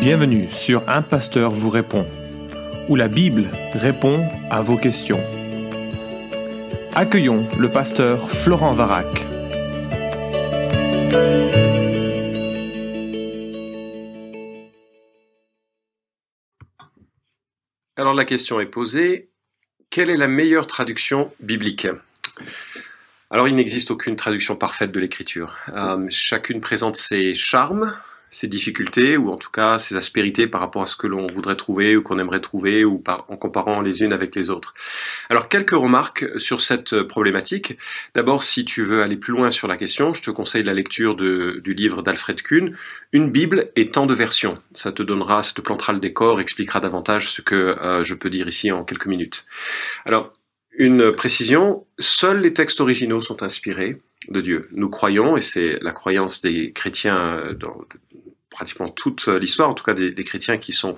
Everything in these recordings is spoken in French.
Bienvenue sur Un pasteur vous répond, où la Bible répond à vos questions. Accueillons le pasteur Florent Varac. Alors la question est posée, quelle est la meilleure traduction biblique alors, il n'existe aucune traduction parfaite de l'écriture. Euh, chacune présente ses charmes, ces difficultés ou en tout cas ces aspérités par rapport à ce que l'on voudrait trouver ou qu'on aimerait trouver ou en comparant les unes avec les autres. Alors quelques remarques sur cette problématique. D'abord, si tu veux aller plus loin sur la question, je te conseille la lecture de, du livre d'Alfred Kuhn, Une Bible et tant de versions. Ça te donnera, ça te plantera le décor, expliquera davantage ce que euh, je peux dire ici en quelques minutes. Alors, une précision, seuls les textes originaux sont inspirés de Dieu. Nous croyons, et c'est la croyance des chrétiens euh, dans, pratiquement toute l'histoire, en tout cas des, chrétiens qui sont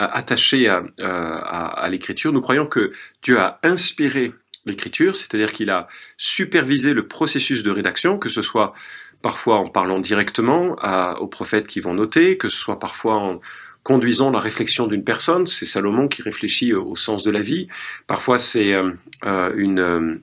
euh, attachés euh, à, l'écriture, nous croyons que Dieu a inspiré l'écriture, c'est-à-dire qu'il a supervisé le processus de rédaction, que ce soit parfois en parlant directement aux prophètes qui vont noter, que ce soit parfois en conduisant la réflexion d'une personne, c'est Salomon qui réfléchit au, sens de la vie, parfois c'est euh, une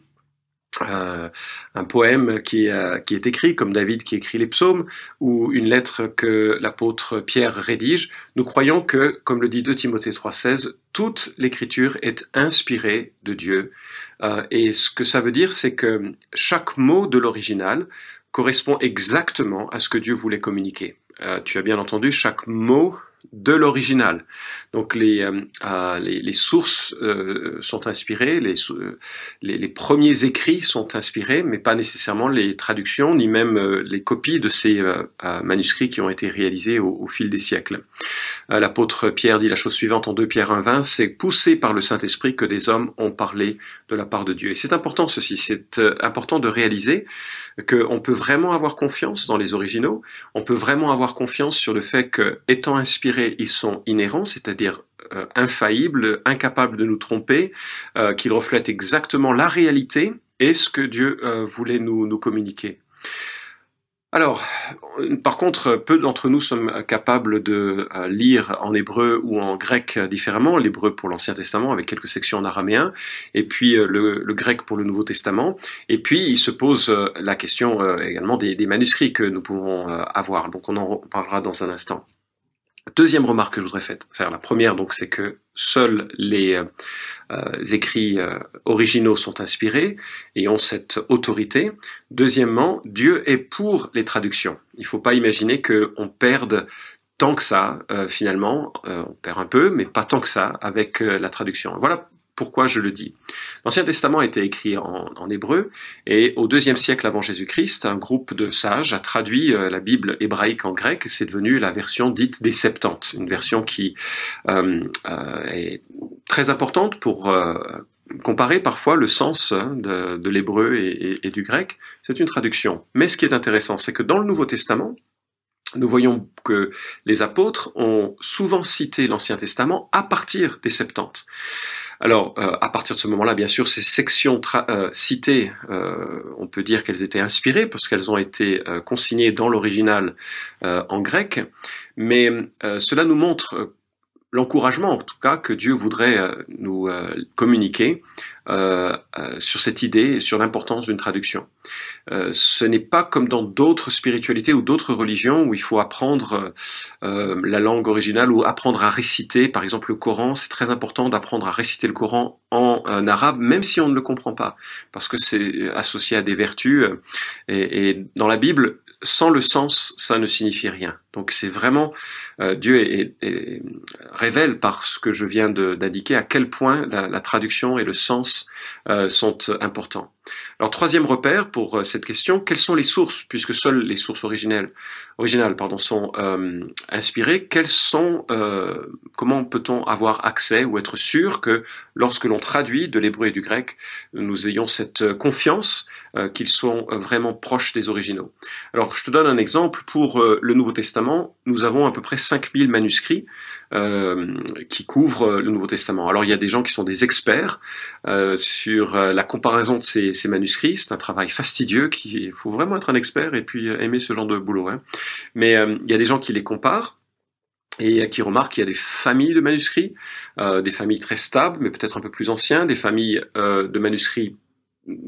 euh, un poème qui, euh, qui, est écrit, comme David qui écrit les psaumes, ou une lettre que l'apôtre Pierre rédige, nous croyons que, comme le dit 2 Timothée 3,16, toute l'écriture est inspirée de Dieu. Euh, et ce que ça veut dire, c'est que chaque mot de l'original correspond exactement à ce que Dieu voulait communiquer. Euh, tu as bien entendu, chaque mot de l'original. Donc les, euh, euh, les, sources sont inspirées, les, les, premiers écrits sont inspirés, mais pas nécessairement les traductions, ni même les copies de ces manuscrits qui ont été réalisés au, fil des siècles. L'apôtre Pierre dit la chose suivante en 2 Pierre 1.20, c'est poussé par le Saint-Esprit que des hommes ont parlé de la part de Dieu. Et c'est important ceci, c'est important de réaliser qu'on peut vraiment avoir confiance dans les originaux, on peut vraiment avoir confiance sur le fait que, étant inspirés, ils sont inhérents, c'est-à-dire euh, infaillibles, incapables de nous tromper, euh, qu'ils reflètent exactement la réalité et ce que Dieu euh, voulait nous communiquer. Alors, par contre, peu d'entre nous sommes capables de euh, lire en hébreu ou en grec différemment, l'hébreu pour l'Ancien Testament avec quelques sections en araméen, et puis euh, le, grec pour le Nouveau Testament, et puis il se pose euh, la question également des, des manuscrits que nous pouvons avoir, donc on en parlera dans un instant. Deuxième remarque que je voudrais faire, la première donc c'est que seuls les euh, euh, écrits euh, originaux sont inspirés et ont cette autorité. Deuxièmement, Dieu est pour les traductions. Il ne faut pas imaginer qu'on perde tant que ça, finalement, on perd un peu, mais pas tant que ça avec la traduction. Voilà pourquoi je le dis L'Ancien Testament a été écrit en, hébreu et au deuxième siècle avant Jésus-Christ, un groupe de sages a traduit euh, la Bible hébraïque en grec c'est devenu la version dite des Septante, une version qui euh, euh, est très importante pour comparer parfois le sens hein, de, l'hébreu et, et du grec. C'est une traduction. Mais ce qui est intéressant, c'est que dans le Nouveau Testament, nous voyons que les apôtres ont souvent cité l'Ancien Testament à partir des Septante. Alors, euh, à partir de ce moment-là, bien sûr, ces sections euh, citées, euh, on peut dire qu'elles étaient inspirées parce qu'elles ont été consignées dans l'original en grec, mais cela nous montre l'encouragement en tout cas que Dieu voudrait euh, nous euh, communiquer euh, sur cette idée et sur l'importance d'une traduction. ce n'est pas comme dans d'autres spiritualités ou d'autres religions où il faut apprendre la langue originale ou apprendre à réciter, par exemple le Coran. C'est très important d'apprendre à réciter le Coran en, arabe, même si on ne le comprend pas, parce que c'est associé à des vertus. et, et dans la Bible, sans le sens, ça ne signifie rien. Donc c'est vraiment euh, Dieu révèle par ce que je viens d'indiquer à quel point la, traduction et le sens euh, sont importants. Alors troisième repère pour euh, cette question, quelles sont les sources puisque seules les sources originales sont inspirées, quelles sont comment peut-on avoir accès ou être sûr que lorsque l'on traduit de l'hébreu et du grec, nous ayons cette confiance qu'ils sont vraiment proches des originaux. Alors je te donne un exemple pour le Nouveau Testament nous avons à peu près 5000 manuscrits euh, qui couvrent le Nouveau Testament. Alors il y a des gens qui sont des experts euh, sur euh, la comparaison de ces, manuscrits. C'est un travail fastidieux il faut vraiment être un expert et puis aimer ce genre de boulot. Hein. Mais il y a des gens qui les comparent et qui remarquent qu'il y a des familles de manuscrits, des familles très stables, mais peut-être un peu plus anciens, des familles de manuscrits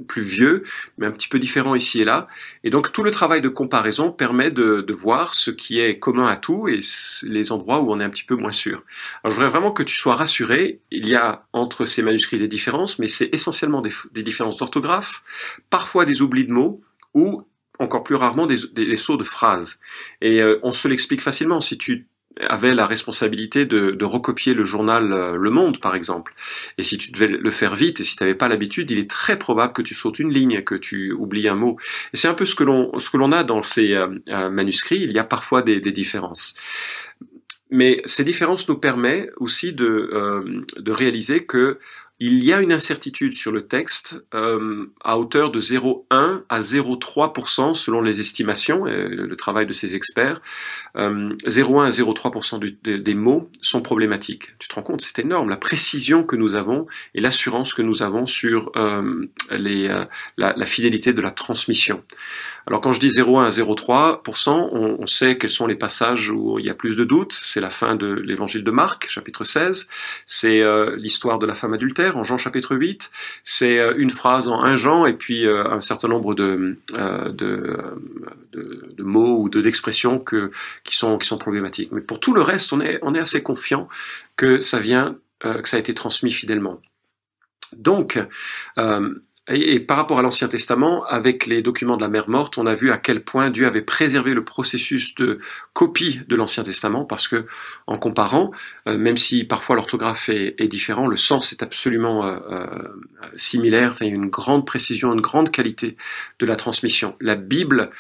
plus vieux, mais un petit peu différent ici et là. Et donc tout le travail de comparaison permet de, voir ce qui est commun à tout et les endroits où on est un petit peu moins sûr. Alors je voudrais vraiment que tu sois rassuré, il y a entre ces manuscrits des différences, mais c'est essentiellement des, différences d'orthographe, parfois des oublis de mots ou encore plus rarement des, sauts de phrases. Et euh, on se l'explique facilement, si tu avait la responsabilité de, recopier le journal euh, Le Monde, par exemple. Et si tu devais le faire vite et si tu n'avais pas l'habitude, il est très probable que tu sautes une ligne, que tu oublies un mot. Et c'est un peu ce que l'on ce que l'on a dans ces euh, euh, manuscrits. Il y a parfois des, différences. Mais ces différences nous permettent aussi de, de réaliser que il y a une incertitude sur le texte euh, à hauteur de 0,1 à 0,3% selon les estimations et le travail de ces experts. 0,1 euh, à 0,3% des mots sont problématiques. Tu te rends compte, c'est énorme la précision que nous avons et l'assurance que nous avons sur euh, la, fidélité de la transmission. Alors quand je dis 0,1 0,3%, on, sait quels sont les passages où il y a plus de doutes. C'est la fin de l'évangile de Marc, chapitre 16. C'est euh, l'histoire de la femme adultère en Jean chapitre 8. C'est euh, une phrase en 1 Jean et puis euh, un certain nombre de, de, mots ou d'expressions que, qui, sont, qui sont problématiques. Mais pour tout le reste, on est, on est assez confiant que ça vient, que ça a été transmis fidèlement. Donc, et, par rapport à l'Ancien Testament, avec les documents de la Mère Morte, on a vu à quel point Dieu avait préservé le processus de copie de l'Ancien Testament, parce que en comparant, euh, même si parfois l'orthographe est, est, différent, le sens est absolument euh, euh, similaire. il y a une grande précision, une grande qualité de la transmission. La Bible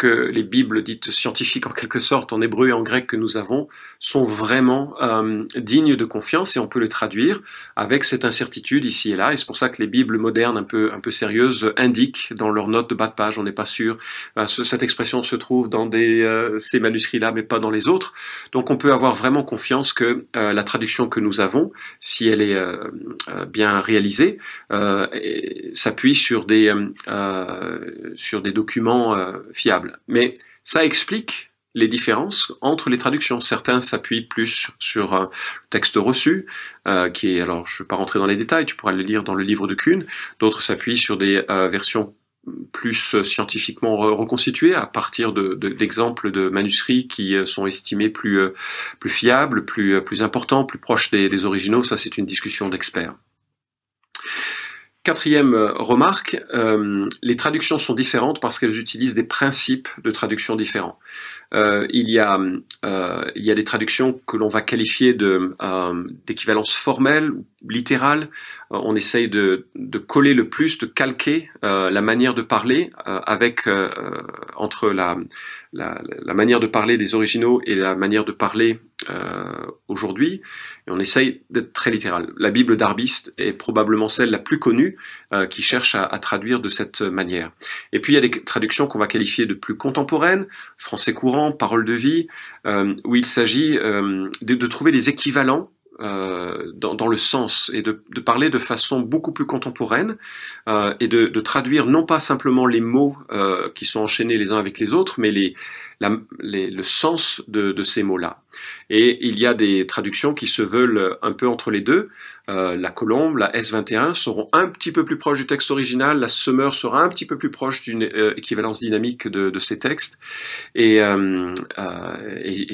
que les Bibles dites scientifiques en quelque sorte, en hébreu et en grec que nous avons, sont vraiment euh, dignes de confiance et on peut le traduire avec cette incertitude ici et là. Et c'est pour ça que les Bibles modernes un peu, sérieuses indiquent dans leurs notes de bas de page, on n'est pas sûr, euh, cette expression se trouve dans euh, ces manuscrits-là mais pas dans les autres. Donc on peut avoir vraiment confiance que la traduction que nous avons, si elle est bien réalisée, s'appuie sur des documents fiables. Mais ça explique les différences entre les traductions. Certains s'appuient plus sur euh, le texte reçu, euh, qui est, alors je ne vais pas rentrer dans les détails, tu pourras le lire dans le livre de Kuhn, d'autres s'appuient sur des euh, versions plus scientifiquement reconstituées à partir d'exemples de, manuscrits qui sont estimés plus, plus fiables, plus, importants, plus proches des originaux. Ça, c'est une discussion d'experts. Quatrième euh, remarque, euh, les traductions sont différentes parce qu'elles utilisent des principes de traduction différents. Euh, il, y a, il des traductions que l'on va qualifier d'équivalence formelle, ou littérale. on essaye de, coller le plus, de calquer la manière de parler avec entre la, la, la, manière de parler des originaux et la manière de parler euh, aujourd'hui, et on essaye d'être très littéral. La Bible d'Arbiste est probablement celle la plus connue euh, qui cherche à, à, traduire de cette manière. Et puis il y a des traductions qu'on va qualifier de plus contemporaines, français courant, parole de vie, euh, où il s'agit euh, de, de trouver des équivalents euh, dans, dans, le sens et de, de, parler de façon beaucoup plus contemporaine euh, et de, de, traduire non pas simplement les mots euh, qui sont enchaînés les uns avec les autres, mais les, la, les, le sens de, de ces mots-là. Et il y a des traductions qui se veulent un peu entre les deux. Euh, la Colombe, la S21 seront un petit peu plus proches du texte original, la Summer sera un petit peu plus proche d'une euh, équivalence dynamique de, de, ces textes, et, euh, euh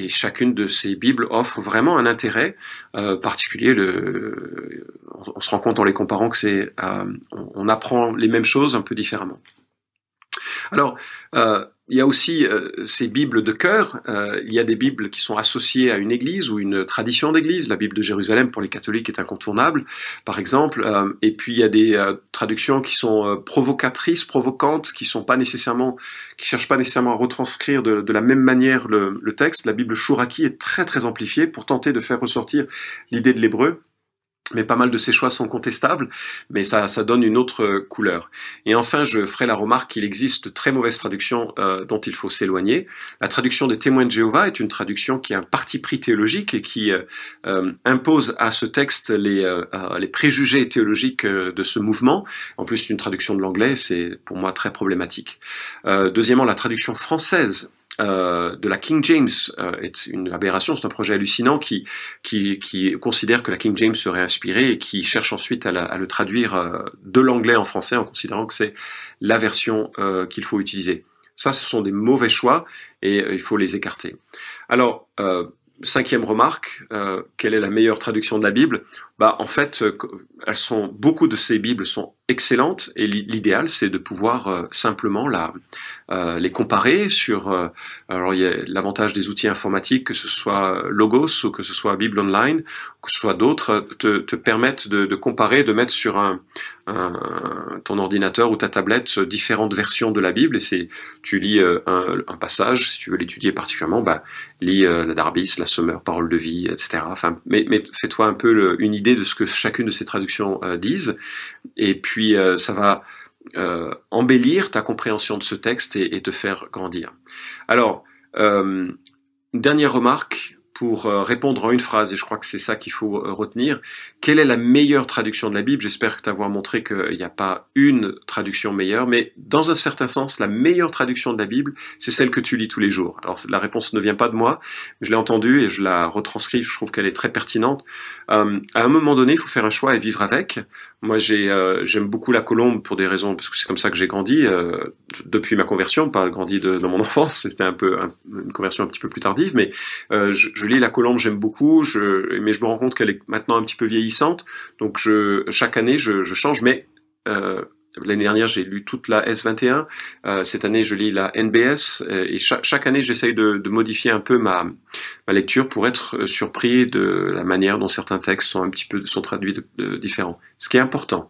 chacune de ces Bibles offre vraiment un intérêt particulier. Le, on, se rend compte en les comparant que c'est, on apprend les mêmes choses un peu différemment. Alors, euh, il y a aussi euh, ces Bibles de cœur. Euh, il y a des Bibles qui sont associées à une église ou une tradition d'église. La Bible de Jérusalem pour les catholiques est incontournable, par exemple. et puis il y a des traductions qui sont provocatrices, provocantes, qui sont cherchent pas nécessairement à retranscrire de, la même manière le, texte. La Bible Chouraki est très très amplifiée pour tenter de faire ressortir l'idée de l'hébreu mais pas mal de ces choix sont contestables, mais ça, ça donne une autre euh, couleur. Et enfin, je ferai la remarque qu'il existe de très mauvaises traductions euh, dont il faut s'éloigner. La traduction des témoins de Jéhovah est une traduction qui a un parti pris théologique et qui euh, impose à ce texte les, les préjugés théologiques de ce mouvement. En plus, une traduction de l'anglais, c'est pour moi très problématique. deuxièmement, la traduction française euh, de la King James euh, est une aberration, c'est un projet hallucinant qui, qui, considère que la King James serait inspirée et qui cherche ensuite à, le traduire euh, de l'anglais en français en considérant que c'est la version qu'il faut utiliser. Ça, ce sont des mauvais choix et il faut les écarter. Alors, cinquième remarque, quelle est la meilleure traduction de la Bible bah, En fait, elles sont, beaucoup de ces Bibles sont excellente et l'idéal c'est de pouvoir euh, simplement la, euh, les comparer sur euh, alors il y a l'avantage des outils informatiques que ce soit Logos ou que ce soit Bible Online que ce soit d'autres te, te permettent de, comparer de mettre sur un, ton ordinateur ou ta tablette différentes versions de la Bible et c'est tu lis un, passage si tu veux l'étudier particulièrement bah lis la Darbis la Sommer Parole de vie etc enfin mais, mais fais-toi un peu une idée de ce que chacune de ces traductions disent et puis puis euh, ça va euh, embellir ta compréhension de ce texte et te faire grandir. Alors, euh, dernière remarque, pour euh, répondre en une phrase, et je crois que c'est ça qu'il faut euh, retenir. Quelle est la meilleure traduction de la Bible J'espère que t'avoir montré qu'il n'y a pas une traduction meilleure, mais dans un certain sens, la meilleure traduction de la Bible, c'est celle que tu lis tous les jours. Alors la réponse ne vient pas de moi, je l'ai entendue et je la retranscris, je trouve qu'elle est très pertinente. Euh, à un moment donné, il faut faire un choix et vivre avec. Moi, j'aime beaucoup la colombe pour des raisons, parce que c'est comme ça que j'ai grandi depuis ma conversion, pas grandi de, dans mon enfance, c'était un peu une conversion un petit peu plus tardive, mais je je lis La Colombe, j'aime beaucoup, je, mais je me rends compte qu'elle est maintenant un petit peu vieillissante. Donc je, chaque année, je, change, mais euh, l'année dernière, j'ai lu toute la S21. Euh, cette année, je lis la NBS. Euh, et chaque, année, j'essaye de, modifier un peu ma, lecture pour être surpris de la manière dont certains textes sont un petit peu sont traduits de, différents. Ce qui est important,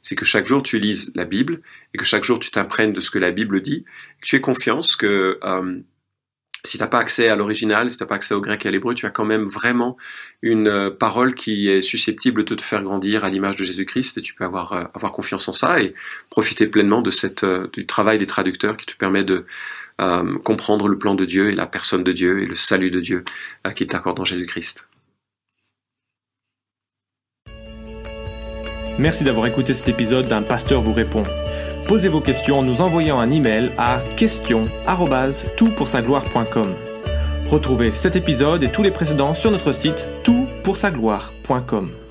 c'est que chaque jour, tu lises la Bible et que chaque jour, tu t'apprennes de ce que la Bible dit. tu aies confiance que si tu n'as pas accès à l'original, si tu n'as pas accès au grec et à l'hébreu, tu as quand même vraiment une euh, parole qui est susceptible de te faire grandir à l'image de Jésus-Christ et tu peux avoir, euh, avoir confiance en ça et profiter pleinement de cette, euh, du travail des traducteurs qui te permet de comprendre le plan de Dieu et la personne de Dieu et le salut de Dieu euh, qui t'accorde en Jésus-Christ. Merci d'avoir écouté cet épisode d'un pasteur vous répond. Posez vos questions en nous envoyant un email à questions@toutpoursagloire.com. Retrouvez cet épisode et tous les précédents sur notre site toutpoursagloire.com.